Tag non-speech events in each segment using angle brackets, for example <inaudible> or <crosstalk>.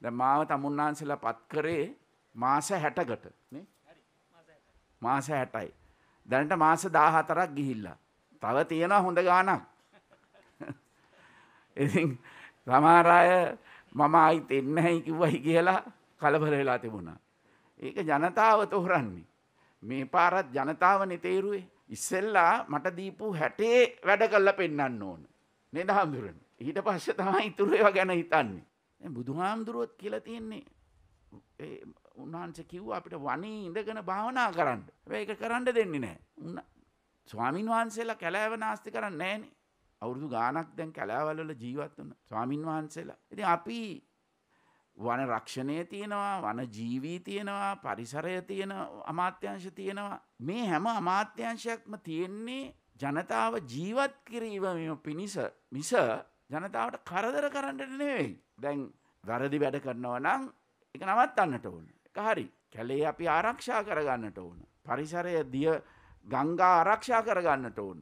ද මාව තමුන්නාන්සලා පත් කරේ මාස හැටකට මාස හැටයි. දැනට මාස දාහතරක් ගිහිල්ලා. තව තියෙන හොඳ ගානක්. <laughs> ඉති සමාරාය මම අයිත එන්නහැයි කිව්වයි කියලා කලබල වෙලා තිබුණා. ඒක ජනතාව තෝරන්නේ. මේ පාරත් ජනතාව නෙතේරුවේ. ඉස්සෙල්ලා මට දීපු හැටේ වැඩ කල්ල පෙන්න්න ඕන. නෙදහම්දුරන. ඊට පස්ස තමයි ඉතුරේවා ගැන හිතන්නේ. බුදුහාමුදුරුවත් කියලා තියෙන්නේ උන්වහන්සේ කිව්ව අපිට වනේ ඉඳගෙන භාවනා කරන්න. ඒක කරන්න දෙන්නේ නැහැ. උන්න ස්වාමින් වහන්සේලා කැලෑව නාස්ති කරන්නේ නැහනේ. අවුරුදු ගාණක් දැන් කැලෑවල් වල ජීවත් වුණ ස්වාමින් වහන්සේලා. ඉතින් අපි වන රක්ෂණය තියෙනවා, වන ජීවී තියෙනවා, පරිසරය තියෙන අමාත්‍යංශ තියෙනවා. මේ හැම අමාත්‍යංශයක්ම තියෙන්නේ ජනතාව ජීවත් කිරීම පිණිස මිස ජනතාවට කරදර කරන්නට නෙවෙයි. දැන් වැරදි වැඩ කරනව නම් එක නවත්තන්නට ඕන. එක හරි කැලේ අපි ආරක්ෂා කරගන්නට ඕන. පරිසරය දිය ගංගා ආරක්ෂා කරගන්නට ඕන.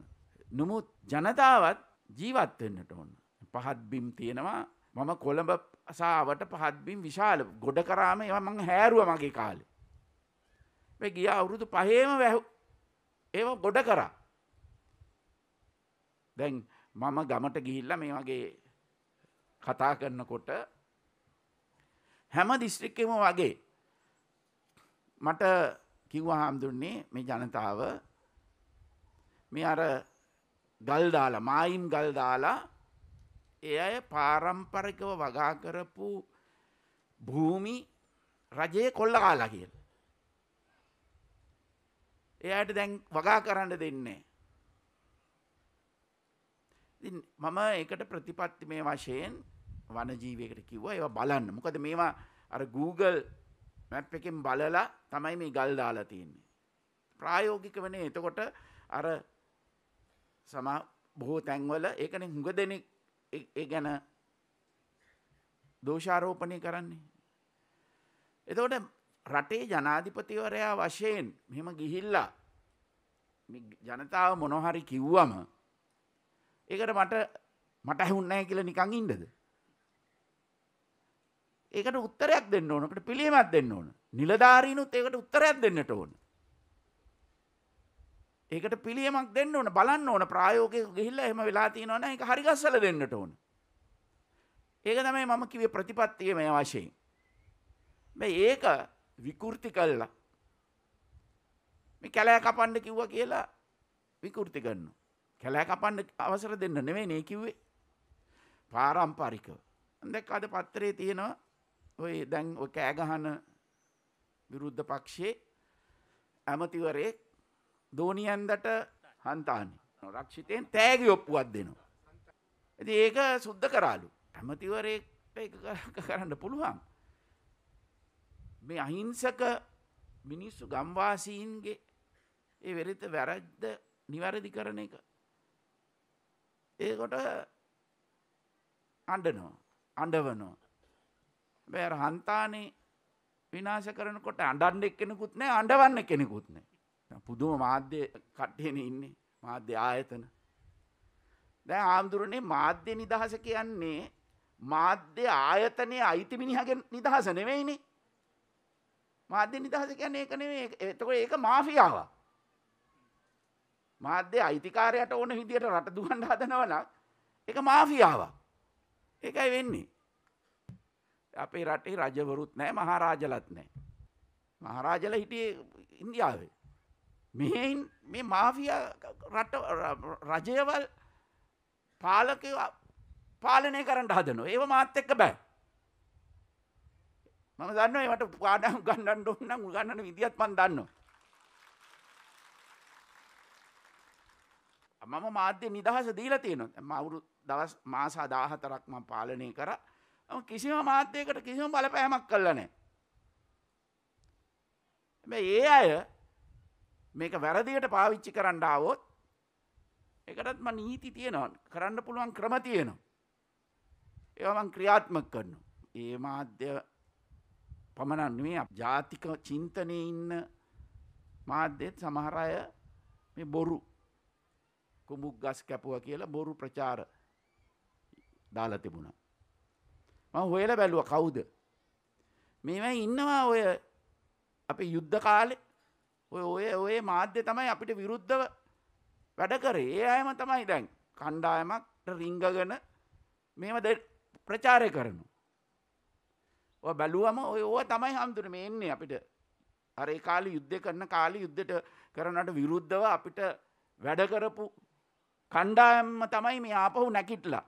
නමුත් ජනතාවත් ජීවත් වෙන්නට ඕන. පහත් බිම් තියෙනවා මම කොළඹ අසාාවට පහත්බිම් විශාල ගොඩ කරාම එ මං හැරුව මගේ කාලෙ. ගිය අවුරුදු පහේම වැැහු ඒව ගොඩ කරා දැන් මම ගමට ගිහිල්ල මේ වගේ කතා කරන්නකොට හැම දිස්ත්‍රික්කෙම වගේ මට කිව්ව හාමුදුරන්නේ මේ ජනතාව මේ අර ගල් දාලා මායිම් ගල් දාලා ඒ අය පාරම්පරිකව වගා කරපු භූමි රජයේ කොල්ල කාලා කියලා. එයාට දැන් වගා කරන්න දෙන්නේ මම එකට ප්‍රතිපත්ති මේ වශයෙන් වනජීවයකට කිව්වා ඒවා බලන්න මොකද මේවා අර Google මැප් එකෙන් බලලා තමයි මේ ගල් දාලා තියෙන්නේ. ප්‍රායෝගික වනේ එතකොට අර සමා බොහෝ තැන්වල ඒකනේ හුඟ දෙනෙක් ඒ ගැන දෝෂාරෝපණය කරන්නේ. එතකොට රටේ ජනාධිපතිවරයා වශයෙන් මෙහෙම ගිහිල්ලා ජනතාව මොනහරි කිව්වම ඒකට මට මට ඇහුන්නෑ කියලා නිකං ඉන්ඩද. ඒකට උත්තරයක් දෙන්න ඕනකට පිළියමත් දෙන්න ඕන නිලධාරීනුත් ඒකට උත්තරයක් දෙන්නට ඕන. ඒකට පිළියමක් දෙන්න ඕන බලන්න ඕන ප්‍රායෝක ගිහිල්ල එම වෙලාතිනවන එක හරිගස්සල දෙන්නට ඕන. ඒක තමයි මම කිවේ ප්‍රතිපත්තිය මේ වශයෙන්. ඒක විකෘති කල්ලා. මේ කැලෑ කපන්න කිව්ව කියලා විකෘති කන්නවා. කැලෑ කපන්න අවසර දෙන්න නෙවෙයි නේ කිව්වේ. පාරම්පරිකව. දැන් අද පත්‍රයේ තියෙනවා ඔය දැන් ඔය කෑ ගහන විරුද්ධ පක්ෂයේ ඇමතිවරේ දෝනියන්දට හන්තානි රක්ෂිතයෙන් තෑගි ඔප්පුවක් දෙනවා. ඉතින් ඒක සුද්ධ කරාලු. ඇමතිවරේ ඒක කරන්න පුළුවන්. මේ අහිංසක මිනිස්සු ගම්වාසීන්ගේ ඒ වෙරිත වැරද්ද නිවැරදි කරන එක ඒකොට අඩනෝ අඩවනෝ. බෑර හන්තානේ විනාශ කරනකොට අඩන්න එක් කෙනෙකුත් නෑ අඩවන්න කෙනෙකුත් නෑ. පුදුම මාධ්‍ය කට්ටයන ඉන්නේ මාධ්‍ය ආයතන. දැ හාමුදුරනේ මාධ්‍ය නිදහස කියන්නේ මාධ්‍ය ආයතනය අයිති මිනිහගෙන් නිදහස නෙවෙයිනේ. මාධ්‍ය නිදහස කියන්නේ එක නෙවේ එතකොට ඒක මාෆියාවක්. මාධ්‍ය අයිතිකාරයට ඕන විදියට රට දුවන්ඩ හදනවන එක මාෆියාවක් ඒකයි වෙන්නේ. අපේ රටේ රජවරුත් නෑ මහාරාජලත් නෑ. මහරාජල හිටිය ඉන්දියාවේ. මෙහෙයින් මේ මාෆිය රජයවල් පාලක පාලනය කරට හදන ඒව මාත් එක්ක බෑ. මම දන්න ඒට පාඩම් ගන්නට ඔන්න උගන්නන විදිහත් පන් දන්නවා. මම මාධ්‍ය නිදහස දීලා තියෙනවා මවුරු දවස් මාසා දාහතරක් ම පාලනය කර කිසිම මාධ්‍යයකට කිසිම බලපෑමක් කල්ලනෑ. ඒ අය මේක වැරදියට පාවිච්චි කරන්න ආවොත් එකටත්ම නීති තියෙනවා කරන්න පුළුවන් ක්‍රම තියෙනවා. ඒමන් ක්‍රියාත්මක කරනු. ඒ මාධ්‍ය පමණන්ුවේ ජාතික චින්තනය ඉන්න මාධ්‍යත් සමහරය මේ බොරු කුඹුක් ගස් කැපුවා කියලා බොරු ප්‍රචාර දාලා තිබුණා. මම හොයලා බැලුවා කවුද? මේවා ඉන්නවා ඔය අපි යුද්ධ කාලේ ඔය ඔය ඔය මාධ්‍ය තමයි අපිට විරුද්ධව වැඩ කරේ. ඒ අයම තමයි දැන් කණ්ඩායමක් රිංගගෙන මේව ප්‍රචාරය කරනවා. ඔය බැලුවම ඔය ඕවා තමයි හම්දුනේ මේ එන්නේ අපිට. අර ඒ කාලේ යුද්ධ කරන කාලේ යුද්ධට කරනට විරුද්ධව අපිට වැඩ කරපු කණ්ඩායම්ම තමයි මේ ආපහු නැකිටලා